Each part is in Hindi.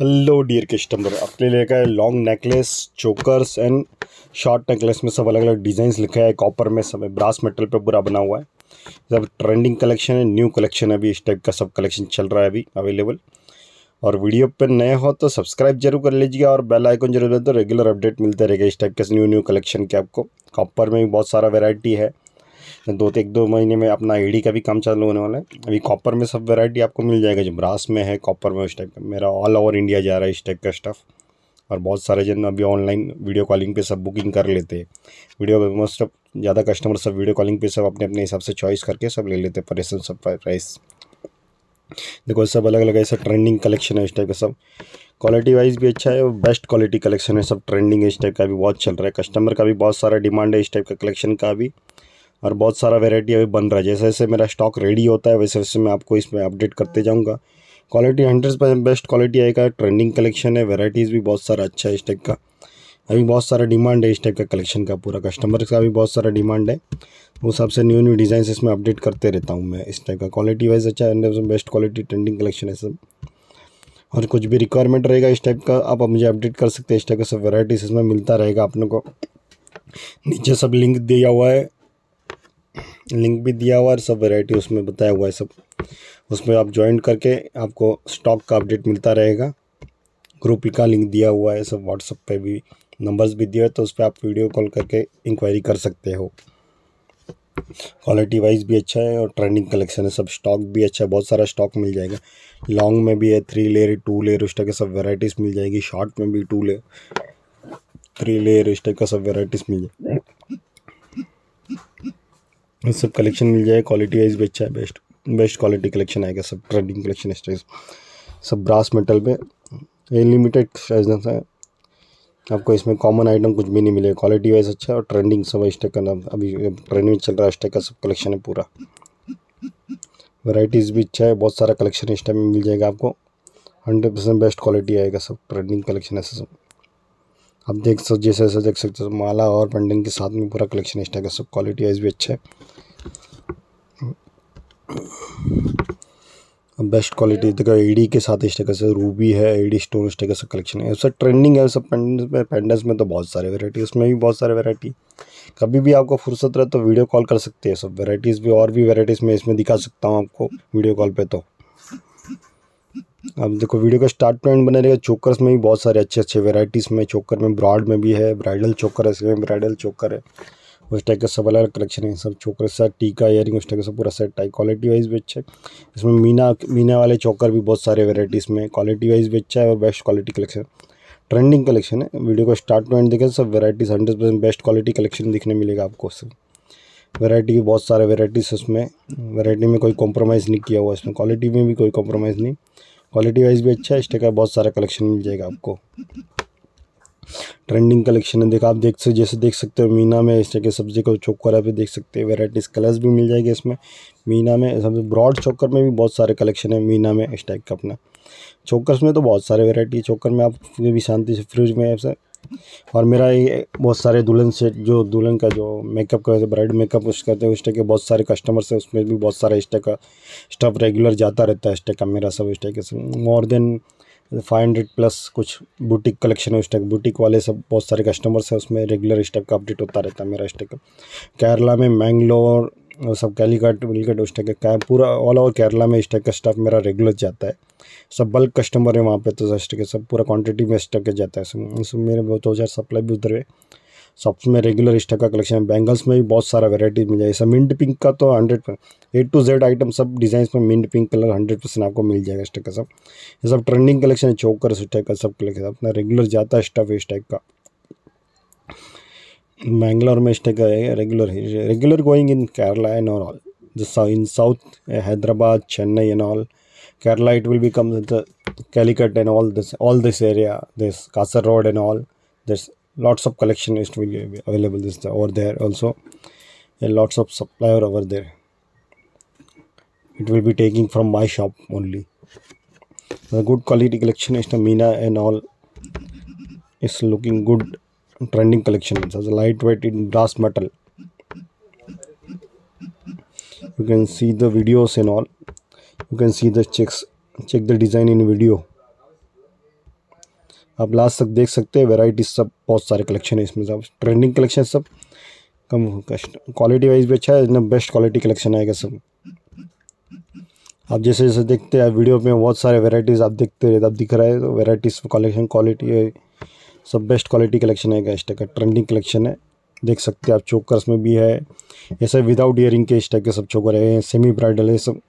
हेलो डियर कस्टमर आपके लिए का long necklace chokers and short necklace में सब अलग अलग डिज़ाइन लिखा है कॉपर में सब ब्रास मेटल पे पूरा बना हुआ है सब ट्रेंडिंग कलेक्शन है न्यू कलेक्शन है अभी इस टाइप का सब कलेक्शन चल रहा है अभी अवेलेबल और वीडियो पे नए हो तो सब्सक्राइब जरूर कर लीजिए और बेल आइकन जरूर तो रेगुलर अपडेट मिलते रहेगा इस टाइप के न्यू न्यू कलेक्शन के आपको कॉपर में भी बहुत सारा वेराइटी है दो एक दो महीने में अपना एडी का भी काम चालू होने वाला है अभी कॉपर में सब वैरायटी आपको मिल जाएगा जो ब्रास में है कॉपर में उस टाइप का मेरा ऑल ओवर इंडिया जा रहा है इस टाइप का स्टफ़ और बहुत सारे जन अभी ऑनलाइन वीडियो कॉलिंग पे सब बुकिंग कर लेते हैं वीडियो मोस्ट ऑफ ज़्यादा कस्टमर सब वीडियो कॉलिंग पे सब अपने अपने हिसाब से चॉइस करके सब ले लेते हैं परेशन सब प्राइस देखो सब अलग अलग ऐसा ट्रेंडिंग कलेक्शन है इस टाइप का सब क्वालिटी वाइज भी अच्छा है और बेस्ट क्वालिटी कलेक्शन है सब ट्रेंडिंग है इस टाइप का भी बहुत चल रहा है कस्टमर का भी बहुत सारा डिमांड है इस टाइप का कलेक्शन का भी और बहुत सारा वेराइटी अभी बन रहा है जैसे जैसे मेरा स्टॉक रेडी होता है वैसे वैसे मैं आपको इसमें अपडेट करते जाऊँगा quality hundred percent best quality आएगा ट्रेंडिंग कलेक्शन है वेराइटीज़ भी बहुत सारा अच्छा है इस टाइप का अभी बहुत सारा डिमांड है इस टाइप का कलेक्शन का पूरा कस्टमर का भी बहुत सारा डिमांड है उस हिसाब से न्यू न्यू डिज़ाइन इसमें अपडेट करते रहता हूँ मैं इस टाइप का क्वालिटी वाइज अच्छा है बेस्ट क्वालिटी ट्रेंडिंग कलेक्शन है सब और कुछ भी रिक्वायरमेंट रहेगा इस टाइप का आप मुझे अपडेट कर सकते हैं इस टाइप का सब वेराइटीज़ इसमें मिलता रहेगा आपने को नीचे सब लिंक दिया हुआ है लिंक भी दिया हुआ है सब वैरायटी उसमें बताया हुआ है सब उसमें आप ज्वाइन करके आपको स्टॉक का अपडेट मिलता रहेगा ग्रुप का लिंक दिया हुआ है सब व्हाट्सअप पे भी नंबर्स भी दिए तो उस पर आप वीडियो कॉल करके इंक्वायरी कर सकते हो क्वालिटी वाइज भी अच्छा है और ट्रेंडिंग कलेक्शन है सब स्टॉक भी अच्छा है बहुत सारा स्टॉक मिल जाएगा लॉन्ग में भी है थ्री लेयर टू लेयर उस टाइप के सब वेराइटीज़ मिल जाएगी शॉर्ट में भी टू लेयर थ्री लेयर उस टाइप का सब वेराइटीज़ मिल जाएगी सब कलेक्शन मिल जाएगा क्वालिटी वाइज भी अच्छा है बेस्ट बेस्ट क्वालिटी कलेक्शन आएगा सब ट्रेंडिंग कलेक्शन स्टाइज सब ब्रास मेटल पे लिमिटेड साइजेस है आपको इसमें कॉमन आइटम कुछ भी नहीं मिलेगा क्वालिटी वाइज अच्छा और ट्रेंडिंग सब स्टेक का नाम अभी ट्रेंड में चल रहा है स्टेक का सब कलेक्शन है पूरा वैराइटीज़ भी अच्छा है बहुत सारा कलेक्शन इस टाइम में मिल जाएगा आपको हंड्रेड परसेंट बेस्ट क्वालिटी आएगा सब ट्रेंडिंग कलेक्शन ऐसे सब आप देख सकते जैसे जैसे देख सकते हो माला और पेंडिंग के साथ में पूरा कलेक्शन स्टॉक है सब क्वालिटी वाइज भी अच्छा है बेस्ट क्वालिटी देखो एडी के साथ स्टेकस से रूबी है एडी स्टोन सब कलेक्शन है सब ट्रेंडिंग है सब पेंडेंस में पेंडेंस में तो बहुत सारे वेराइटी उसमें भी बहुत सारे वैरायटी कभी भी आपको फुर्सत रहे तो वीडियो कॉल कर सकते हैं सब वैरायटीज भी और भी वैरायटीज में इसमें दिखा सकता हूँ आपको वीडियो कॉल पर तो अब देखो वीडियो का स्टार्ट पॉइंट बने रहेगा चोकर्स में भी बहुत सारे अच्छे अच्छे वेराइटीज़ में चोकर में ब्रॉड में भी है ब्राइडल चोकर है इसमें ब्राइडल चोकर है उस टाइप का सब अलग कलेक्शन है सब चोकर सेट टीका इयरिंग उस टाइप का सब पूरा सेट टाइप क्वालिटी वाइज भी अच्छा है इसमें मीना मीना वाले चोकर भी बहुत सारे वेराइटीज़ में क्वालिटी वाइज भी अच्छा है और best quality collection trending collection है वीडियो का स्टार्ट पॉइंट देखें सब varieties hundred percent best quality collection दिखने मिलेगा आपको उससे वेराइटी भी बहुत सारे वेराइटीज़ उसमें वेराइटी में कोई कॉम्प्रोमाइज़ नहीं किया हुआ इसमें क्वालिटी में भी कोई कॉम्प्रोमाइज़ नहीं क्वालिटी वाइज भी अच्छा है इस का बहुत सारा कलेक्शन मिल जाएगा आपको ट्रेंडिंग कलेक्शन है देखा आप देख सकते जैसे देख सकते हो मीना में इस के सब्जी को चौकर भी देख सकते हैं वेराइटीज़ कलर्स भी मिल जाएंगे इसमें मीना में सबसे ब्रॉड चौकर में भी बहुत सारे कलेक्शन है मीना में इस टाइप का अपना चौकर्स में तो बहुत सारे वेराइटी चौकर में आप भी शांति से फ्रिज में और मेरा ये बहुत सारे दुल्हन से जो दुल्हन का जो मेकअप करते ब्राइड मेकअप उस करते हैं उस टाइप के बहुत सारे कस्टमर्स हैं उसमें भी बहुत सारे इस टाइप का स्टफ रेगुलर जाता रहता है इस टाइप का मेरा सब इस टाइप के more than five hundred plus कुछ बुटीक कलेक्शन है उस टाइप बुटीक वाले सब बहुत सारे कस्टमर्स हैं उसमें रेगुलर इस टाइप का अपडेट होता रहता है मेरा इस टाइप का केरला में मैंगलोर और सब कैलीकट विलीकट उस टाइप का पूरा ऑल ओवर केरला में इस टाइप का स्टाफ मेरा रेगुलर जाता है सब बल्क कस्टमर है वहाँ पे तो इस टाइप सब पूरा क्वांटिटी में इस टाइप का जाता है सब, सब मेरे बहुत दो हज़ार सप्लाई भी उधर है सब में रेगुलर इस टाइप का कलेक्शन है बैंगल्स में भी बहुत सारा वेराइटी मिल जाएगी सब मिंट पिंक का तो hundred A to Z item सब डिज़ाइन में mint pink colour hundred percent आपको मिल जाएगा इस टाइप का सब ये सब ट्रेंडिंग कलेक्शन है चौक इस टाइप का सब कलेक्शन अपना रेगुलर जाता है स्टफ इस टाइप का Mangalore mistake regular regular going in Kerala and all. The in South eh, Hyderabad, Chennai and all. Kerala it will become the Calicut and all this all this area, this Kasaragod and all. There's lots of collectionist will be available this over there also. lots of supplier over there. It will be taking from my shop only. The good quality collectionist the Mina and all is looking good trending collection it's light weight in in metal you can see see the videos and all you can see the checks check the design in आप लास्ट तक देख सकते हैं वेराइटीज सब बहुत सारे कलेक्शन है इसमें सब ट्रेंडिंग कलेक्शन सब कम क्वालिटी वाइज भी अच्छा है इतना बेस्ट क्वालिटी कलेक्शन आएगा सब आप जैसे जैसे देखते हैं वीडियो में बहुत सारे वेराइटीज़ आप देखते रहते आप दिख रहा है तो वेराइटीज़ कलेक्शन क्वालिटी सब बेस्ट क्वालिटी कलेक्शन है गैस का ट्रेंडिंग कलेक्शन है देख सकते हैं आप चोकर्स में भी है ये सब विदाउट ईयरिंग के इस टाइप के सब चोकर है सेमी ब्राइडल है सब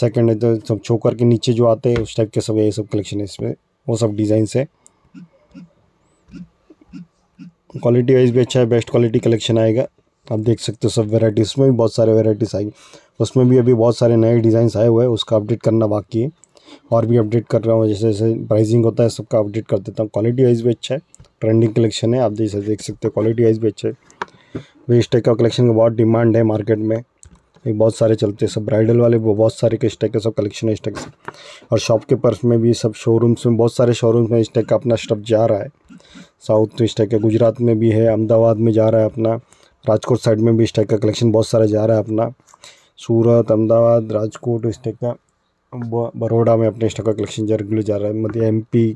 सेकंड है तो सब चोकर के नीचे जो आते हैं उस टाइप के सब ये सब कलेक्शन है इसमें वो सब डिज़ाइंस है क्वालिटी वाइज भी अच्छा है बेस्ट क्वालिटी कलेक्शन आएगा आप देख सकते हो सब वेराइटी उसमें भी बहुत सारे वेराइटीज़ आएगी उसमें भी अभी बहुत सारे नए डिज़ाइंस आए हुए हैं उसका अपडेट करना बाकी है और भी अपडेट कर रहा हूँ जैसे जैसे प्राइसिंग होता है सबका अपडेट कर देता हूँ क्वालिटी वाइज भी अच्छा है ट्रेंडिंग कलेक्शन है आप जैसे देख सकते हो क्वालिटी वाइज भी अच्छे भाई इस टाइप का कलेक्शन का बहुत डिमांड है मार्केट में एक बहुत सारे चलते हैं सब ब्राइडल वाले बहुत सारे के स्टेक का सब कलेक्शन है स्टेक और शॉप के पर्स में भी सब शोरूम्स में बहुत सारे शोरूम्स में स्टेक का अपना स्टफ जा रहा है साउथ में स्टेक है गुजरात में भी है अहमदाबाद में जा रहा है अपना राजकोट साइड में भी स्टेक का कलेक्शन बहुत सारा जा रहा है अपना सूरत अहमदाबाद राजकोट स्टेक का बड़ोड़ा में अपने स्टॉक का कलेक्शन जा रेगुलर जा रहा है मतलब एम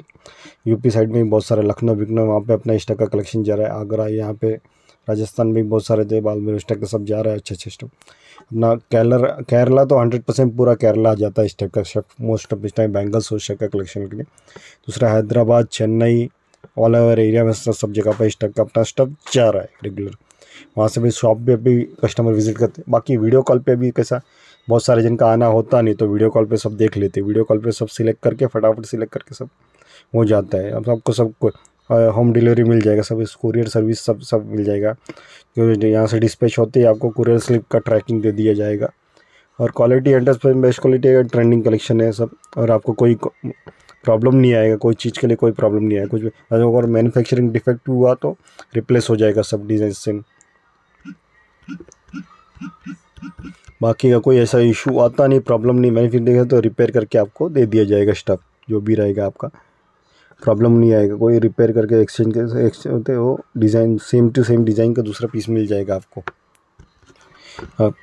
यूपी साइड में भी बहुत सारे लखनऊ बिकनौ वहाँ पे अपना स्टॉक का कलेक्शन जा रहा है आगरा यहाँ पे राजस्थान में भी बहुत सारे थे मेरे स्टॉक सब जा रहा है अच्छे अच्छे स्टॉक अपना केरला केरला तो हंड्रेड परसेंट पूरा केरला आ जाता है स्टॉक का स्टॉक मोस्ट ऑफ इस टाइम बैंगल्स हो स्टॉक का कलेक्शन के लिए दूसरा Hyderabad Chennai all over area में सब जगह पर स्टॉक का अपना स्टॉक जा रहा है रेगुलर वहाँ से भी शॉप पे भी कस्टमर विजिट करते हैं बाकी वीडियो कॉल पे भी कैसा बहुत सारे जिनका आना होता नहीं तो वीडियो कॉल पे सब देख लेते वीडियो कॉल पे सब सिलेक्ट करके फटाफट सिलेक्ट करके सब हो जाता है अब सबको सबको होम डिलीवरी मिल जाएगा सब इस कुरियर सर्विस सब सब मिल जाएगा क्योंकि यहाँ से डिस्पैच होते ही आपको कुरियर स्लिप का ट्रैकिंग दे दिया जाएगा और क्वालिटी पर बेस्ट क्वालिटी का ट्रेंडिंग कलेक्शन है सब और आपको कोई प्रॉब्लम नहीं आएगा कोई चीज़ के लिए कोई प्रॉब्लम नहीं आएगा कुछ अगर मैनुफेक्चरिंग डिफेक्ट हुआ तो रिप्लेस हो जाएगा सब डिज़ाइन सेम बाकी का कोई ऐसा इशू आता नहीं प्रॉब्लम नहीं मैंने फिर देखा तो रिपेयर करके आपको दे दिया जाएगा स्टफ़ जो भी रहेगा आपका प्रॉब्लम नहीं आएगा कोई रिपेयर करके एक्सचेंज कर एक्सचेंज होते वो design same to same design का दूसरा पीस मिल जाएगा आपको आप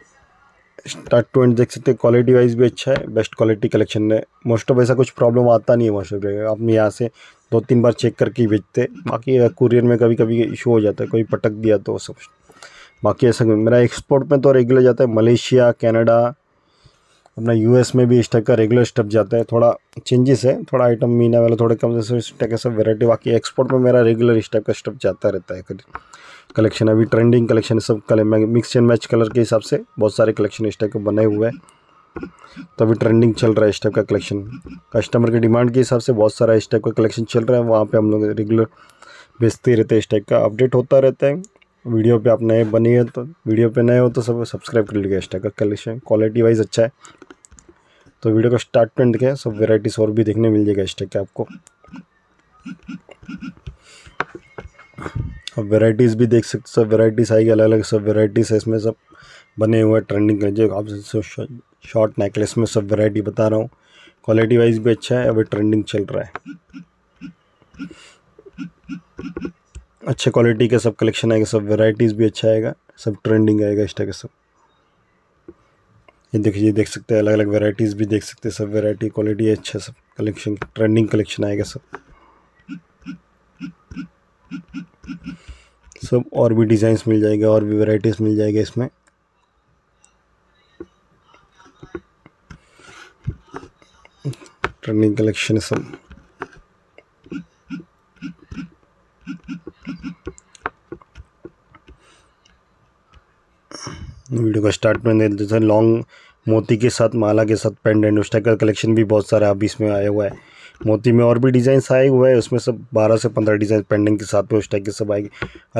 स्टार्ट टू एंड देख सकते हैं क्वालिटी वाइज भी अच्छा है बेस्ट क्वालिटी कलेक्शन है मोस्ट ऑफ ऐसा कुछ प्रॉब्लम आता नहीं है मोस्ट ऑफ आप यहाँ से दो तीन बार चेक करके ही भेजते बाकी कुरियर में कभी कभी इशू हो जाता है कोई पटक दिया तो सब बाकी ऐसा मेरा एक्सपोर्ट में तो रेगुलर जाता है मलेशिया कनाडा अपना यूएस में भी इस टाइप का रेगुलर स्टेप जाता है थोड़ा चेंजेस है थोड़ा आइटम मीना वाला थोड़े कम जैसे इस टाइप का सब वेराइटी बाकी एक्सपोर्ट में मेरा रेगुलर इस टाइप का स्टेप जाता रहता है कलेक्शन अभी ट्रेंडिंग कलेक्शन सब मैं मिक्स एंड मैच कलर के हिसाब से बहुत सारे कलेक्शन इस टाइप के बने हुए हैं तो अभी ट्रेंडिंग चल रहा है इस टाइप का कलेक्शन कस्टमर के डिमांड के हिसाब से बहुत सारा इस टाइप का कलेक्शन चल रहा है वहाँ पर हम लोग रेगुलर बेचते रहते हैं इस टाइप का अपडेट होता रहता है वीडियो पे आप नए बने तो वीडियो पे नए हो तो सब सब्सक्राइब कर लीजिएगा का कलेक्शन क्वालिटी वाइज अच्छा है तो वीडियो का स्टार्ट पेंट देखें सब वेराइटीज़ और भी देखने मिल जाएगा स्टेक के आपको अब वेराइटीज़ भी देख सकते सब वेराइटीज़ आएगी अलग अलग सब वेराइटीज़ है इसमें सब बने हुए ट्रेंडिंग कर आप शॉर्ट नेकलेस में सब वेराइटी बता रहा हूँ क्वालिटी वाइज भी अच्छा है अभी ट्रेंडिंग चल रहा है अच्छे क्वालिटी के सब कलेक्शन आएगा सब वेराइटीज़ भी अच्छा आएगा सब ट्रेंडिंग आएगा इस के सब ये देखिए देख सकते हैं अलग अलग वेराइटीज़ भी देख सकते हैं सब वेराइटी क्वालिटी अच्छा सब कलेक्शन ट्रेंडिंग कलेक्शन आएगा सब सब और भी डिज़ाइंस मिल जाएगा और भी वेराइटीज़ मिल जाएगा इसमें ट्रेंडिंग कलेक्शन सब वीडियो को स्टार्ट में दे देते हैं लॉन्ग मोती के साथ माला के साथ पेंडेंट उस टाइप का कलेक्शन भी बहुत सारा अभी इसमें आया हुआ है मोती में और भी डिजाइन आए हुए हैं उसमें सब 12 से 15 डिज़ाइन पेंडिंग के साथ में उस टाइप के सब आएगी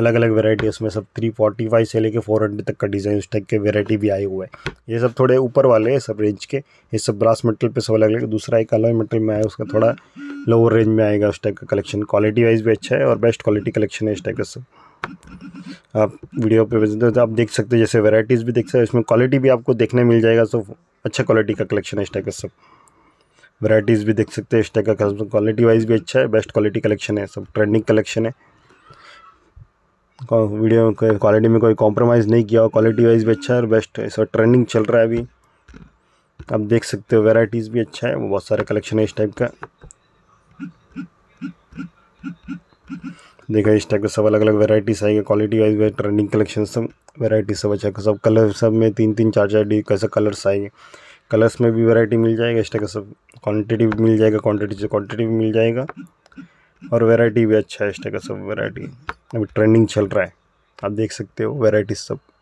अलग अलग वेराइटी उसमें सब 345 से लेके 400 तक का डिज़ाइन उस टाइप के वेराइटी भी आए हुए हैं ये सब थोड़े ऊपर वाले हैं सब रेंज के ये सब ब्रास मेटल पे सब अलग अलग दूसरा एक अलग मेटल में आया उसका थोड़ा लोअर रेंज में आएगा उस टाइप का कलेक्शन क्वालिटी वाइज भी अच्छा है और बेस्ट क्वालिटी कलेक्शन है इस टाइप का सब आप वीडियो पे विजिट तो आप देख सकते हो जैसे वैराइटीज़ भी देख सकते हो इसमें क्वालिटी भी आपको देखने मिल जाएगा सब अच्छा क्वालिटी का कलेक्शन है इस टाइप का सब वेराइटीज़ भी देख सकते हो इस टाइप का क्वालिटी वाइज भी अच्छा है बेस्ट क्वालिटी कलेक्शन है सब ट्रेंडिंग कलेक्शन है वीडियो क्वालिटी में कोई कॉम्प्रोमाइज़ नहीं किया क्वालिटी वाइज भी अच्छा है और बेस्ट है सब ट्रेंडिंग चल रहा है अभी आप देख सकते हो वेराइटीज़ भी अच्छा है बहुत सारे कलेक्शन है इस टाइप का देखा इस टाइप के सब अलग अलग वेराइटीज आएगी क्वालिटी वाइज ट्रेंडिंग कलेक्शन सब वेराइटी सब अच्छा सब कलर सब में तीन तीन चार चार डी कैसे कलर्स आएंगे कलर्स में भी वेरायटी मिल जाएगा इस टाइप का सब क्वान्टिटी भी मिल जाएगा क्वान्टिटी से क्वान्टिटी भी मिल जाएगा और वैरायटी भी अच्छा है इस टाइप का सब वैरायटी अभी ट्रेंडिंग चल रहा है आप देख सकते हो वैरायटी सब